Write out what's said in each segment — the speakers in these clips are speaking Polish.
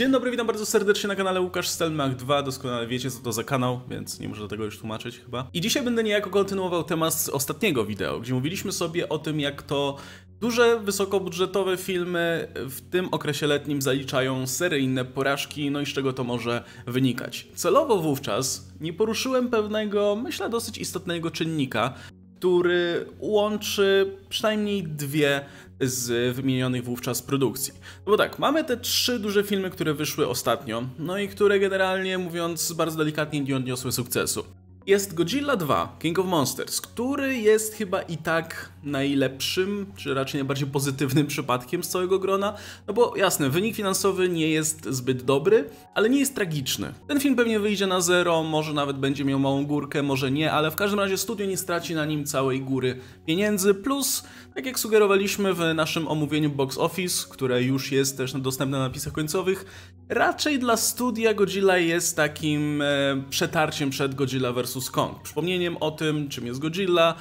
Dzień dobry, witam bardzo serdecznie na kanale Łukasz Stelmach 2. Doskonale wiecie, co to za kanał, więc nie muszę do tego już tłumaczyć chyba. I dzisiaj będę niejako kontynuował temat z ostatniego wideo, gdzie mówiliśmy sobie o tym, jak to duże, wysokobudżetowe filmy w tym okresie letnim zaliczają seryjne porażki, no i z czego to może wynikać. Celowo wówczas nie poruszyłem pewnego, myślę, dosyć istotnego czynnika, który łączy przynajmniej dwie z wymienionych wówczas produkcji. No bo tak, mamy te trzy duże filmy, które wyszły ostatnio, no i które generalnie mówiąc bardzo delikatnie nie odniosły sukcesu. Jest Godzilla 2, King of Monsters, który jest chyba i tak najlepszym, czy raczej najbardziej pozytywnym przypadkiem z całego grona, no bo jasne, wynik finansowy nie jest zbyt dobry, ale nie jest tragiczny. Ten film pewnie wyjdzie na zero, może nawet będzie miał małą górkę, może nie, ale w każdym razie studio nie straci na nim całej góry pieniędzy, plus, tak jak sugerowaliśmy w naszym omówieniu Box Office, które już jest też dostępne na napisach końcowych, raczej dla studia Godzilla jest takim e, przetarciem przed Godzilla vs vs. Kong. Przypomnieniem o tym, czym jest Godzilla,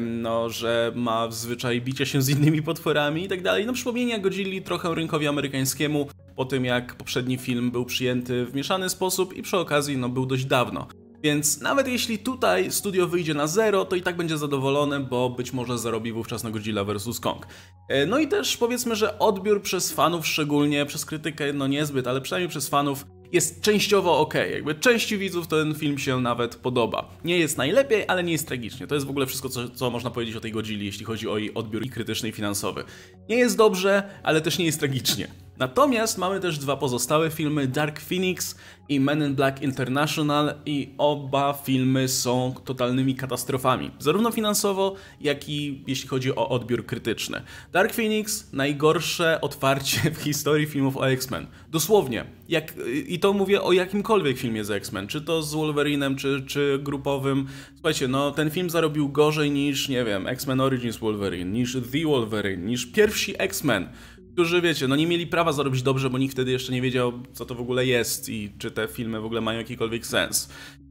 no, że ma w zwyczaj bicia się z innymi potworami i tak dalej. No przypomnienia Godzilli trochę rynkowi amerykańskiemu po tym, jak poprzedni film był przyjęty w mieszany sposób i przy okazji no, był dość dawno. Więc nawet jeśli tutaj studio wyjdzie na zero, to i tak będzie zadowolone, bo być może zarobi wówczas na Godzilla vs. Kong. E, no i też powiedzmy, że odbiór przez fanów, szczególnie przez krytykę, no niezbyt, ale przynajmniej przez fanów, jest częściowo ok. Jakby części widzów ten film się nawet podoba. Nie jest najlepiej, ale nie jest tragicznie. To jest w ogóle wszystko, co, co można powiedzieć o tej godzili, jeśli chodzi o jej odbiór i krytyczny i finansowy. Nie jest dobrze, ale też nie jest tragicznie. Natomiast mamy też dwa pozostałe filmy, Dark Phoenix i Men in Black International i oba filmy są totalnymi katastrofami, zarówno finansowo, jak i jeśli chodzi o odbiór krytyczny. Dark Phoenix najgorsze otwarcie w historii filmów o X-Men. Dosłownie. Jak, I to mówię o jakimkolwiek filmie z X-Men, czy to z Wolverinem, czy, czy grupowym. Słuchajcie, no ten film zarobił gorzej niż, nie wiem, X-Men Origins Wolverine, niż The Wolverine, niż pierwsi X-Men którzy wiecie, no nie mieli prawa zarobić dobrze, bo nikt wtedy jeszcze nie wiedział, co to w ogóle jest i czy te filmy w ogóle mają jakikolwiek sens.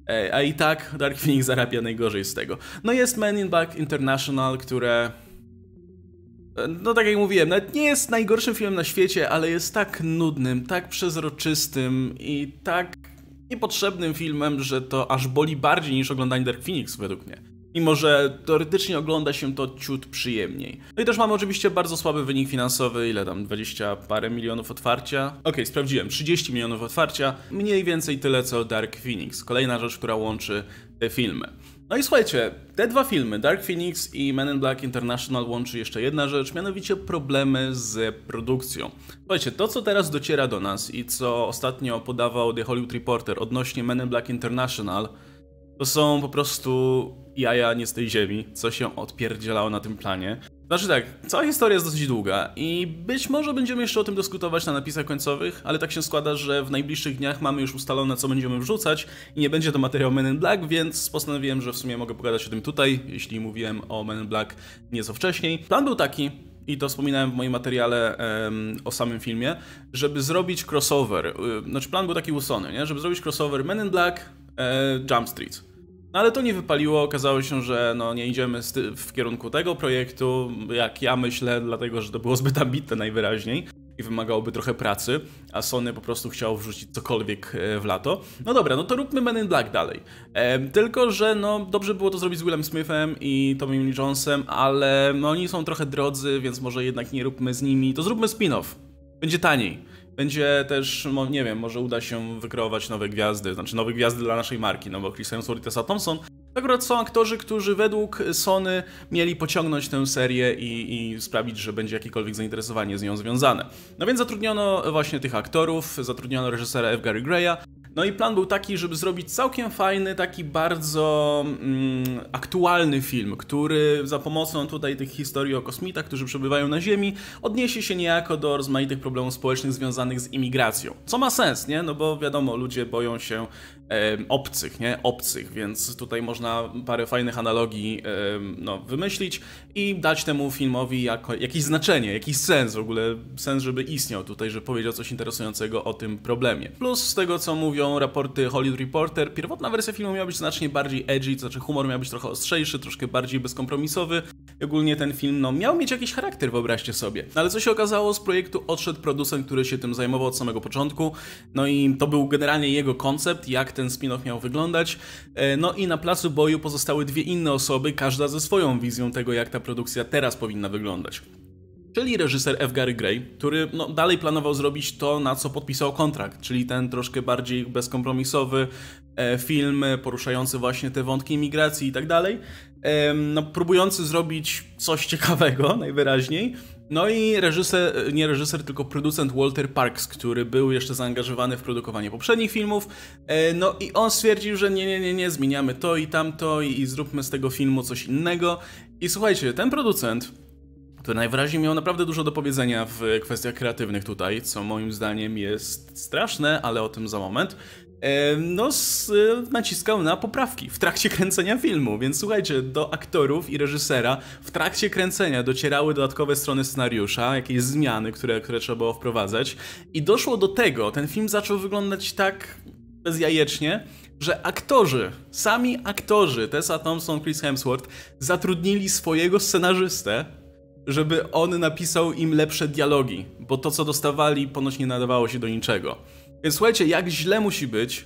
E, a i tak Dark Phoenix zarabia najgorzej z tego. No jest Men in Black International, które... E, no tak jak mówiłem, nawet nie jest najgorszym filmem na świecie, ale jest tak nudnym, tak przezroczystym i tak niepotrzebnym filmem, że to aż boli bardziej niż oglądanie Dark Phoenix według mnie mimo że teoretycznie ogląda się to ciut przyjemniej. No i też mamy oczywiście bardzo słaby wynik finansowy, ile tam, 20 parę milionów otwarcia? Okej, okay, sprawdziłem, 30 milionów otwarcia, mniej więcej tyle co Dark Phoenix, kolejna rzecz, która łączy te filmy. No i słuchajcie, te dwa filmy, Dark Phoenix i Men in Black International, łączy jeszcze jedna rzecz, mianowicie problemy z produkcją. Słuchajcie, to co teraz dociera do nas i co ostatnio podawał The Hollywood Reporter odnośnie Men in Black International, to są po prostu jaja nie z tej ziemi, co się odpierdzielało na tym planie. Znaczy tak, cała historia jest dosyć długa i być może będziemy jeszcze o tym dyskutować na napisach końcowych, ale tak się składa, że w najbliższych dniach mamy już ustalone, co będziemy wrzucać i nie będzie to materiał Men in Black, więc postanowiłem, że w sumie mogę pogadać o tym tutaj, jeśli mówiłem o Men in Black nieco wcześniej. Plan był taki, i to wspominałem w moim materiale o samym filmie, żeby zrobić crossover, y, znaczy plan był taki usony, nie? żeby zrobić crossover Men in Black, e, Jump Street. No ale to nie wypaliło, okazało się, że no, nie idziemy w kierunku tego projektu, jak ja myślę, dlatego że to było zbyt ambitne najwyraźniej i wymagałoby trochę pracy, a Sony po prostu chciało wrzucić cokolwiek e, w lato. No dobra, no to róbmy Men in Black dalej. E, tylko, że no dobrze było to zrobić z Willem Smithem i Tommy Lee Jonesem, ale no, oni są trochę drodzy, więc może jednak nie róbmy z nimi, to zróbmy spin-off. Będzie taniej. Będzie też, nie wiem, może uda się wykreować nowe gwiazdy, znaczy nowe gwiazdy dla naszej marki, no bo Chris Hemsworth i Tessa Thompson Akurat są aktorzy, którzy według Sony mieli pociągnąć tę serię i, i, sprawić, że będzie jakiekolwiek zainteresowanie z nią związane. No więc zatrudniono właśnie tych aktorów, zatrudniono reżysera F. Gary Greya, no i plan był taki, żeby zrobić całkiem fajny, taki bardzo mm, aktualny film, który za pomocą tutaj tych historii o kosmitach, którzy przebywają na Ziemi, odniesie się niejako do rozmaitych problemów społecznych związanych z imigracją. Co ma sens, nie? No bo wiadomo, ludzie boją się e, obcych, nie? Obcych, więc tutaj można parę fajnych analogii e, no, wymyślić i dać temu filmowi jako, jakieś znaczenie, jakiś sens w ogóle, sens, żeby istniał tutaj, że powiedział coś interesującego o tym problemie. Plus z tego, co mówię raporty Hollywood Reporter, pierwotna wersja filmu miała być znacznie bardziej edgy, to znaczy humor miał być trochę ostrzejszy, troszkę bardziej bezkompromisowy. Ogólnie ten film no, miał mieć jakiś charakter, wyobraźcie sobie. No, ale co się okazało, z projektu odszedł producent, który się tym zajmował od samego początku. No i to był generalnie jego koncept, jak ten spin-off miał wyglądać. E, no i na placu boju pozostały dwie inne osoby, każda ze swoją wizją tego, jak ta produkcja teraz powinna wyglądać czyli reżyser F. Gary Gray, który no, dalej planował zrobić to, na co podpisał kontrakt, czyli ten troszkę bardziej bezkompromisowy e, film poruszający właśnie te wątki imigracji i tak dalej, no, próbujący zrobić coś ciekawego najwyraźniej. No i reżyser, nie reżyser, tylko producent Walter Parks, który był jeszcze zaangażowany w produkowanie poprzednich filmów. E, no i on stwierdził, że nie, nie, nie, nie, zmieniamy to i tamto i, i zróbmy z tego filmu coś innego. I słuchajcie, ten producent które najwyraźniej miał naprawdę dużo do powiedzenia w kwestiach kreatywnych tutaj, co moim zdaniem jest straszne, ale o tym za moment. E, no, e, naciskał na poprawki w trakcie kręcenia filmu, więc słuchajcie, do aktorów i reżysera w trakcie kręcenia docierały dodatkowe strony scenariusza, jakieś zmiany, które, które trzeba było wprowadzać, i doszło do tego, ten film zaczął wyglądać tak bezjajecznie, że aktorzy, sami aktorzy, Tessa Thompson, Chris Hemsworth, zatrudnili swojego scenarzystę żeby on napisał im lepsze dialogi, bo to, co dostawali, ponoć nie nadawało się do niczego. Więc słuchajcie, jak źle musi być,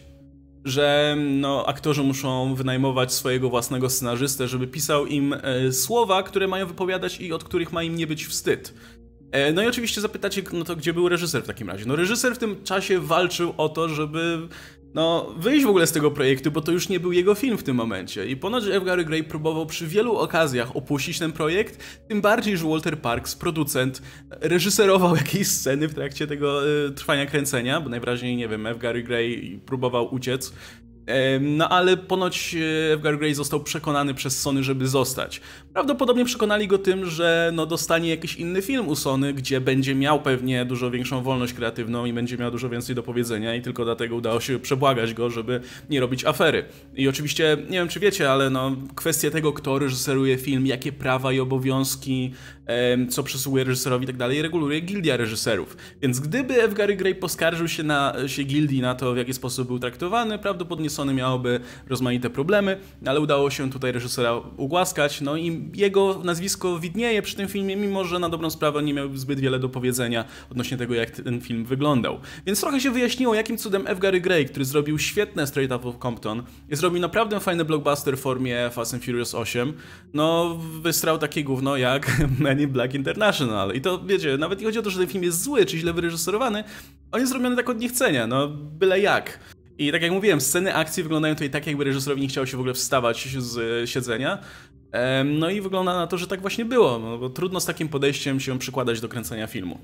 że no, aktorzy muszą wynajmować swojego własnego scenarzystę, żeby pisał im e, słowa, które mają wypowiadać i od których ma im nie być wstyd. E, no i oczywiście zapytacie, no to gdzie był reżyser w takim razie? No reżyser w tym czasie walczył o to, żeby no, wyjść w ogóle z tego projektu, bo to już nie był jego film w tym momencie. I ponoć Edgar Gray próbował przy wielu okazjach opuścić ten projekt, tym bardziej, że Walter Parks, producent, reżyserował jakieś sceny w trakcie tego y, trwania kręcenia, bo najwyraźniej, nie wiem, Edgar Gray próbował uciec. No ale ponoć e, Edgar Gray został przekonany przez Sony, żeby zostać. Prawdopodobnie przekonali go tym, że no dostanie jakiś inny film u Sony, gdzie będzie miał pewnie dużo większą wolność kreatywną i będzie miał dużo więcej do powiedzenia i tylko dlatego udało się przebłagać go, żeby nie robić afery. I oczywiście, nie wiem czy wiecie, ale no kwestia tego, kto reżyseruje film, jakie prawa i obowiązki, co przysługuje reżyserowi i tak dalej, reguluje gildia reżyserów. Więc gdyby F. Gray poskarżył się, na, się gildii na to, w jaki sposób był traktowany, prawdopodobnie Sony miałoby rozmaite problemy, no, ale udało się tutaj reżysera ugłaskać, no i jego nazwisko widnieje przy tym filmie, mimo że na dobrą sprawę nie miał zbyt wiele do powiedzenia odnośnie tego, jak ten film wyglądał. Więc trochę się wyjaśniło, jakim cudem F. Gray, który zrobił świetne Straight Up of Compton i zrobił naprawdę fajny blockbuster w formie Fast and Furious 8, no wystrał takie gówno jak Men in Black International. I to, wiecie, nawet nie chodzi o to, że ten film jest zły czy źle wyreżyserowany, on jest zrobiony tak od niechcenia, no byle jak. I tak jak mówiłem, sceny akcji wyglądają tutaj tak, jakby reżyserowi nie chciało się w ogóle wstawać z siedzenia. No i wygląda na to, że tak właśnie było, no bo trudno z takim podejściem się przykładać do kręcenia filmu.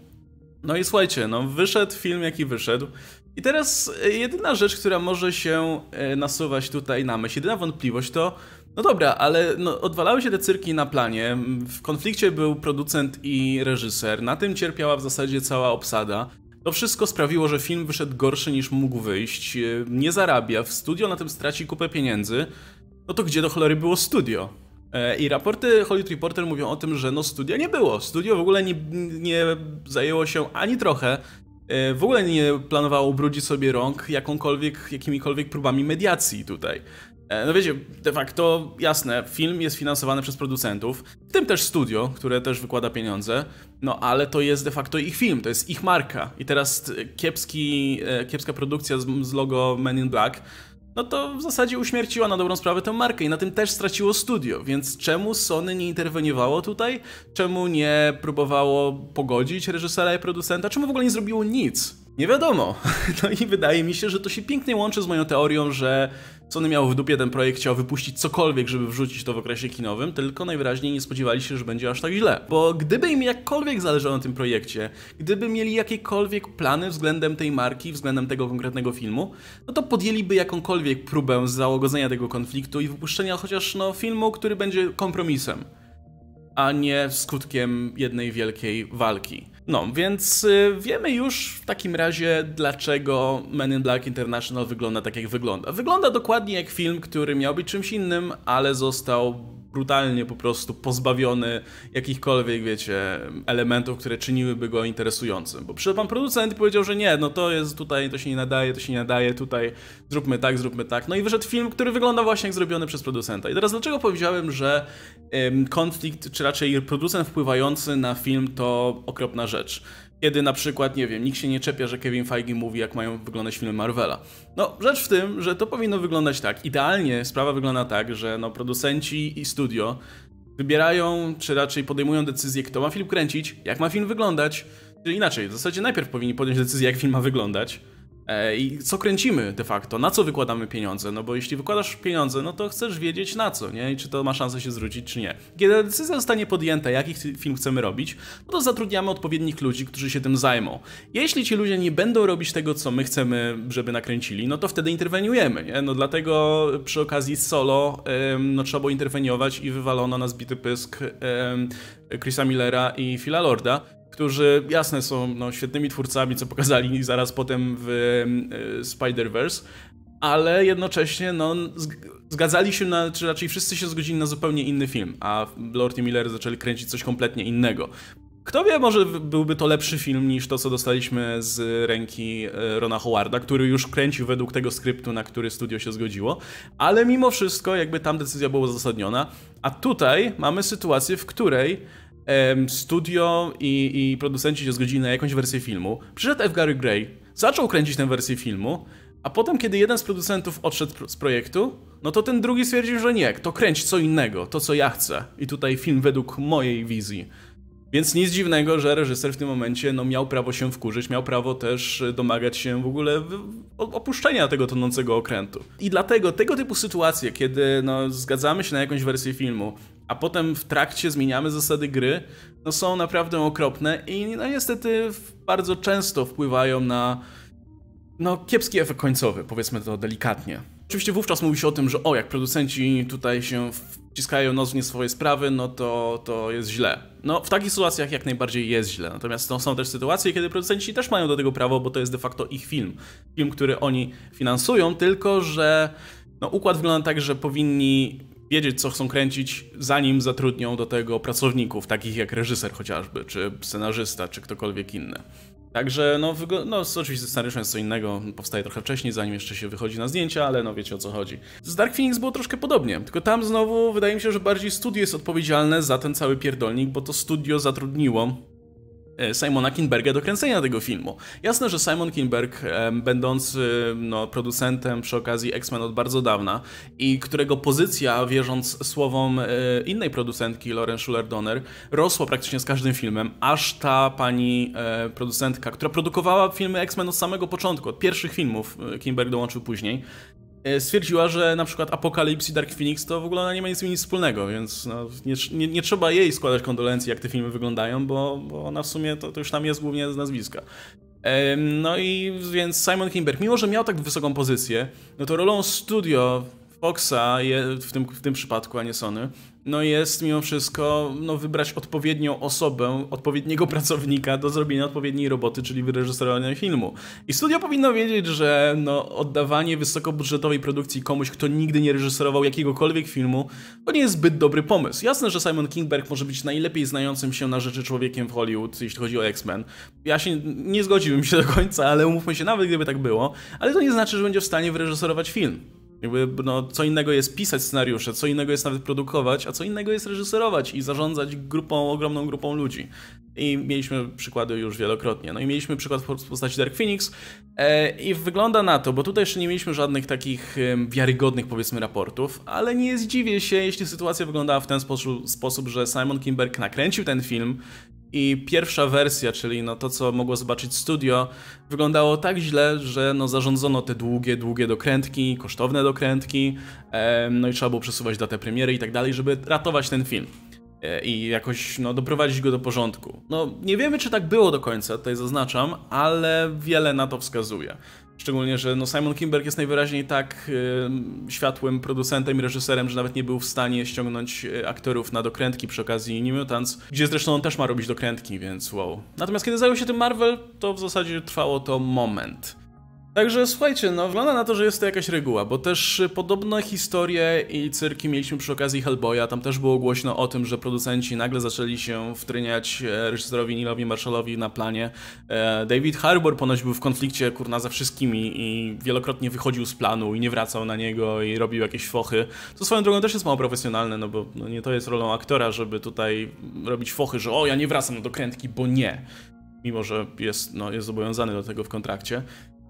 No i słuchajcie, no wyszedł film jaki wyszedł. I teraz e, jedyna rzecz, która może się e, nasuwać tutaj na myśl, jedyna wątpliwość to, no dobra, ale no, odwalały się te cyrki na planie, w konflikcie był producent i reżyser, na tym cierpiała w zasadzie cała obsada. To wszystko sprawiło, że film wyszedł gorszy niż mógł wyjść, e, nie zarabia, w studio na tym straci kupę pieniędzy. No to gdzie do cholery było studio? E, I raporty Hollywood Reporter mówią o tym, że no studia nie było. Studio w ogóle nie, nie zajęło się ani trochę, e, w ogóle nie planowało brudzić sobie rąk jakąkolwiek, jakimikolwiek próbami mediacji tutaj. E, no wiecie, de facto jasne, film jest finansowany przez producentów, w tym też studio, które też wykłada pieniądze, no ale to jest de facto ich film, to jest ich marka. I teraz kiepski, kiepska produkcja z logo Men in Black no to w zasadzie uśmierciła na dobrą sprawę tę markę i na tym też straciło studio, więc czemu Sony nie interweniowało tutaj? Czemu nie próbowało pogodzić reżysera i producenta? Czemu w ogóle nie zrobiło nic? Nie wiadomo. No i wydaje mi się, że to się pięknie łączy z moją teorią, że Sony miało w dupie ten projekt, chciał wypuścić cokolwiek, żeby wrzucić to w okresie kinowym, tylko najwyraźniej nie spodziewali się, że będzie aż tak źle. Bo gdyby im jakkolwiek zależało na tym projekcie, gdyby mieli jakiekolwiek plany względem tej marki, względem tego konkretnego filmu, no to podjęliby jakąkolwiek próbę załogodzenia tego konfliktu i wypuszczenia chociaż no, filmu, który będzie kompromisem, a nie skutkiem jednej wielkiej walki. No, więc y, wiemy już w takim razie, dlaczego Men in Black International wygląda tak, jak wygląda. Wygląda dokładnie jak film, który miał być czymś innym, ale został brutalnie po prostu pozbawiony jakichkolwiek, wiecie, elementów, które czyniłyby go interesującym. Bo przyszedł pan producent i powiedział, że nie, no to jest tutaj, to się nie nadaje, to się nie nadaje, tutaj zróbmy tak, zróbmy tak. No i wyszedł film, który wygląda właśnie jak zrobiony przez producenta. I teraz dlaczego powiedziałem, że konflikt, czy raczej producent wpływający na film to okropna rzecz? Kiedy na przykład, nie wiem, nikt się nie czepia, że Kevin Feige mówi, jak mają wyglądać filmy Marvela. No, rzecz w tym, że to powinno wyglądać tak. Idealnie sprawa wygląda tak, że no, producenci i studio wybierają, czy raczej podejmują decyzję, kto ma film kręcić, jak ma film wyglądać. Czyli inaczej, w zasadzie najpierw powinni podjąć decyzję, jak film ma wyglądać, E, I co kręcimy de facto? Na co wykładamy pieniądze? No bo jeśli wykładasz pieniądze, no to chcesz wiedzieć na co, nie? I czy to ma szansę się zwrócić, czy nie. Kiedy decyzja zostanie podjęta, jaki film chcemy robić, no to zatrudniamy odpowiednich ludzi, którzy się tym zajmą. Jeśli ci ludzie nie będą robić tego, co my chcemy, żeby nakręcili, no to wtedy interweniujemy, nie? No dlatego przy okazji solo no, trzeba było interweniować i wywalono na zbity pysk Chrisa Millera i Phila Lorda, którzy jasne są no, świetnymi twórcami, co pokazali zaraz potem w y, Spider-Verse, ale jednocześnie no, zgadzali się na, czy raczej wszyscy się zgodzili na zupełnie inny film, a Lord i Miller zaczęli kręcić coś kompletnie innego. Kto wie, może byłby to lepszy film niż to, co dostaliśmy z ręki e, Rona Howarda, który już kręcił według tego skryptu, na który studio się zgodziło, ale mimo wszystko jakby tam decyzja była uzasadniona, a tutaj mamy sytuację, w której studio i, i producenci się zgodzili na jakąś wersję filmu. Przyszedł F. Gary Gray, zaczął kręcić tę wersję filmu, a potem, kiedy jeden z producentów odszedł z projektu, no to ten drugi stwierdził, że nie, to kręć co innego, to co ja chcę. I tutaj film według mojej wizji. Więc nic dziwnego, że reżyser w tym momencie no, miał prawo się wkurzyć, miał prawo też e, domagać się w ogóle opuszczenia tego tonącego okrętu. I dlatego tego typu sytuacje, kiedy no, zgadzamy się na jakąś wersję filmu, a potem w trakcie zmieniamy zasady gry, no, są naprawdę okropne i no, niestety bardzo często wpływają na no, kiepski efekt końcowy, powiedzmy to delikatnie. Oczywiście wówczas mówi się o tym, że o, jak producenci tutaj się wciskają nos w nie swoje sprawy, no to, to jest źle. No, w takich sytuacjach jak najbardziej jest źle. Natomiast są też sytuacje, kiedy producenci też mają do tego prawo, bo to jest de facto ich film. Film, który oni finansują, tylko że no, układ wygląda tak, że powinni wiedzieć, co chcą kręcić, zanim zatrudnią do tego pracowników, takich jak reżyser chociażby, czy scenarzysta, czy ktokolwiek inny. Także, no, no oczywiście scenariusz jest co innego, powstaje trochę wcześniej, zanim jeszcze się wychodzi na zdjęcia, ale no wiecie o co chodzi. Z Dark Phoenix było troszkę podobnie, tylko tam znowu wydaje mi się, że bardziej studio jest odpowiedzialne za ten cały pierdolnik, bo to studio zatrudniło E, Simona Kinberga do kręcenia tego filmu. Jasne, że Simon Kinberg, e, będący e, no, producentem przy okazji X-Men od bardzo dawna i którego pozycja, wierząc słowom innej producentki, Lauren schuller donner rosła praktycznie z każdym filmem, aż ta pani producentka, która produkowała filmy X-Men od samego początku, od pierwszych filmów, Kinberg dołączył później, E, stwierdziła, że na przykład Apokalipsy i Dark Phoenix to w ogóle nie ma nic, nic wspólnego, więc no, nie, nie, nie, trzeba jej składać kondolencji, jak te filmy wyglądają, bo, bo ona w sumie to, to już tam jest głównie z nazwiska. No i więc Simon Kimberg, mimo że miał tak wysoką pozycję, no to rolą studio Foxa w tym, w tym przypadku, a nie Sony, no jest mimo wszystko no, wybrać odpowiednią osobę, odpowiedniego pracownika do zrobienia odpowiedniej roboty, czyli wyreżyserowania filmu. I studio powinno wiedzieć, że no, oddawanie wysokobudżetowej produkcji komuś, kto nigdy nie reżyserował jakiegokolwiek filmu, to nie jest zbyt dobry pomysł. Jasne, że Simon Kingberg może być najlepiej znającym się na rzeczy człowiekiem w Hollywood, jeśli chodzi o X-Men. Ja się nie zgodziłbym się do końca, ale umówmy się, nawet gdyby tak było, ale to nie znaczy, że będzie w stanie wyreżyserować film. Jakby, no, co innego jest pisać scenariusze, co innego jest nawet produkować, a co innego jest reżyserować i zarządzać grupą, ogromną grupą ludzi. I mieliśmy przykłady już wielokrotnie. No i mieliśmy przykład w postaci Dark Phoenix e, i wygląda na to, bo tutaj jeszcze nie mieliśmy żadnych takich wiarygodnych powiedzmy raportów, ale nie zdziwię się, jeśli sytuacja wyglądała w ten sposób, sposób że Simon Kimberg nakręcił ten film i pierwsza wersja, czyli no to, co mogło zobaczyć studio, wyglądało tak źle, że no zarządzono te długie, długie dokrętki, kosztowne dokrętki, no i trzeba było przesuwać datę premiery i tak dalej, żeby ratować ten film e, i jakoś no, doprowadzić go do porządku. No, nie wiemy, czy tak było do końca, tutaj zaznaczam, ale wiele na to wskazuje. Szczególnie, że no Simon Kimberg jest najwyraźniej tak y, światłym producentem i reżyserem, że nawet nie był w stanie ściągnąć y, aktorów na dokrętki przy okazji Mutants, gdzie zresztą on też ma robić dokrętki, więc wow. Natomiast kiedy zajął się tym Marvel, to w zasadzie trwało to moment. Także słuchajcie, no wygląda na to, że jest to jakaś reguła, bo też y, podobne historie i cyrki mieliśmy przy okazji Hellboya, tam też było głośno o tym, że producenci nagle zaczęli się wtryniać e, reżyserowi Nilowi Marshallowi na planie. E, David Harbour ponoć był w konflikcie kurna ze wszystkimi i wielokrotnie wychodził z planu i nie wracał na niego i robił jakieś fochy, co swoją drogą też jest mało profesjonalne, no bo no nie to jest rolą aktora, żeby tutaj robić fochy, że o ja nie wracam do krętki, bo nie mimo że jest, no, jest zobowiązany do tego w kontrakcie.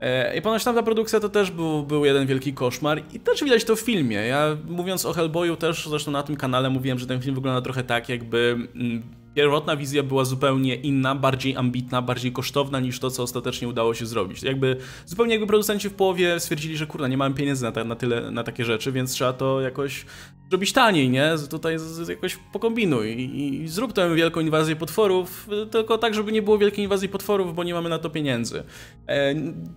E, I ponoć tamta produkcja to też był, był jeden wielki koszmar i też widać to w filmie. Ja mówiąc o Hellboyu też zresztą na tym kanale mówiłem, że ten film wygląda trochę tak jakby mm, Pierwotna wizja była zupełnie inna, bardziej ambitna, bardziej kosztowna niż to, co ostatecznie udało się zrobić. Jakby zupełnie jakby producenci w połowie stwierdzili, że kurna, nie mamy pieniędzy na, ta, na tyle, na takie rzeczy, więc trzeba to jakoś zrobić taniej, nie? Tutaj z, z, jakoś pokombinuj i, i zrób tę wielką inwazję potworów, tylko tak, żeby nie było wielkiej inwazji potworów, bo nie mamy na to pieniędzy. E,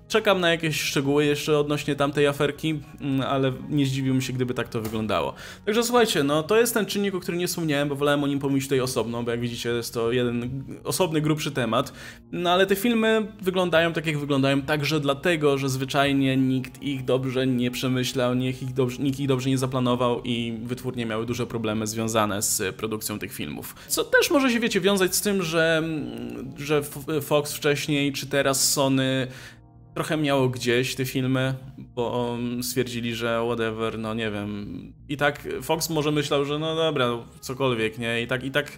czekam na jakieś szczegóły jeszcze odnośnie tamtej aferki, mm, ale nie zdziwiłbym się, gdyby tak to wyglądało. Także słuchajcie, no to jest ten czynnik, o którym nie wspomniałem, bo wolałem o nim pomyśleć tutaj osobno, bo jak widzicie, jest to jeden osobny, grubszy temat. No ale te filmy wyglądają tak, jak wyglądają, także dlatego, że zwyczajnie nikt ich dobrze nie przemyślał, nikt ich dobrze, nikt ich dobrze nie zaplanował i wytwórnie miały duże problemy związane z produkcją tych filmów. Co też może się, wiecie, wiązać z tym, że, że Fox wcześniej, czy teraz Sony trochę miało gdzieś te filmy, bo um, stwierdzili, że whatever, no nie wiem. I tak Fox może myślał, że no dobra, cokolwiek, nie? I tak, i tak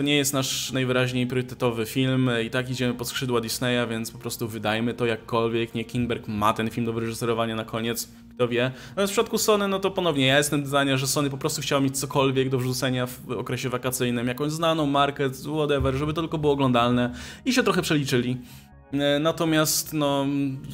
to nie jest nasz najwyraźniej priorytetowy film i tak idziemy pod skrzydła Disneya, więc po prostu wydajmy to jakkolwiek. Nie Kingberg ma ten film do wyreżyserowania na koniec, kto wie. Natomiast w przypadku Sony, no to ponownie ja jestem zdania, że Sony po prostu chciało mieć cokolwiek do wrzucenia w okresie wakacyjnym, jakąś znaną markę, whatever, żeby to tylko było oglądalne i się trochę przeliczyli. E, natomiast no,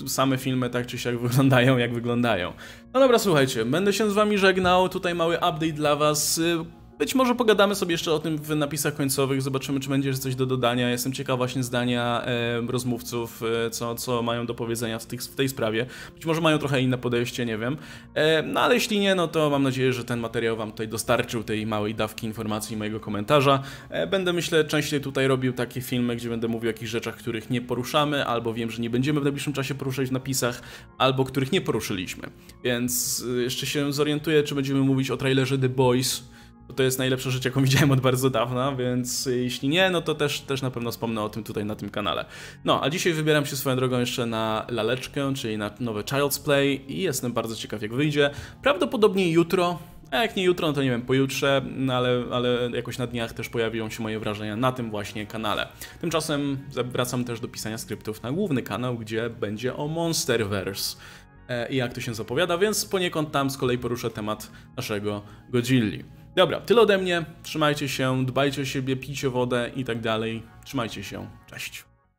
same filmy tak czy siak wyglądają jak wyglądają. No dobra, słuchajcie, będę się z wami żegnał. Tutaj mały update dla was. Y, być może pogadamy sobie jeszcze o tym w napisach końcowych, zobaczymy, czy będzie coś do dodania. Jestem ciekaw właśnie zdania e, rozmówców, e, co, co mają do powiedzenia w, tych, w, tej sprawie. Być może mają trochę inne podejście, nie wiem. E, no ale jeśli nie, no to mam nadzieję, że ten materiał Wam tutaj dostarczył tej małej dawki informacji mojego komentarza. E, będę, myślę, częściej tutaj robił takie filmy, gdzie będę mówił o jakichś rzeczach, których nie poruszamy, albo wiem, że nie będziemy w najbliższym czasie poruszać w napisach, albo których nie poruszyliśmy. Więc e, jeszcze się zorientuję, czy będziemy mówić o trailerze The Boys, to jest najlepsza rzecz, jaką widziałem od bardzo dawna, więc jeśli nie, no to też, też na pewno wspomnę o tym tutaj na tym kanale. No, a dzisiaj wybieram się swoją drogą jeszcze na laleczkę, czyli na nowe Child's Play i jestem bardzo ciekaw jak wyjdzie. Prawdopodobnie jutro, a jak nie jutro, no to nie wiem, pojutrze, no ale, ale jakoś na dniach też pojawią się moje wrażenia na tym właśnie kanale. Tymczasem wracam też do pisania skryptów na główny kanał, gdzie będzie o Monsterverse e, i jak to się zapowiada, więc poniekąd tam z kolei poruszę temat naszego Godzilli. Dobra, tyle ode mnie. Trzymajcie się, dbajcie o siebie, pijcie wodę i tak dalej. Trzymajcie się. Cześć.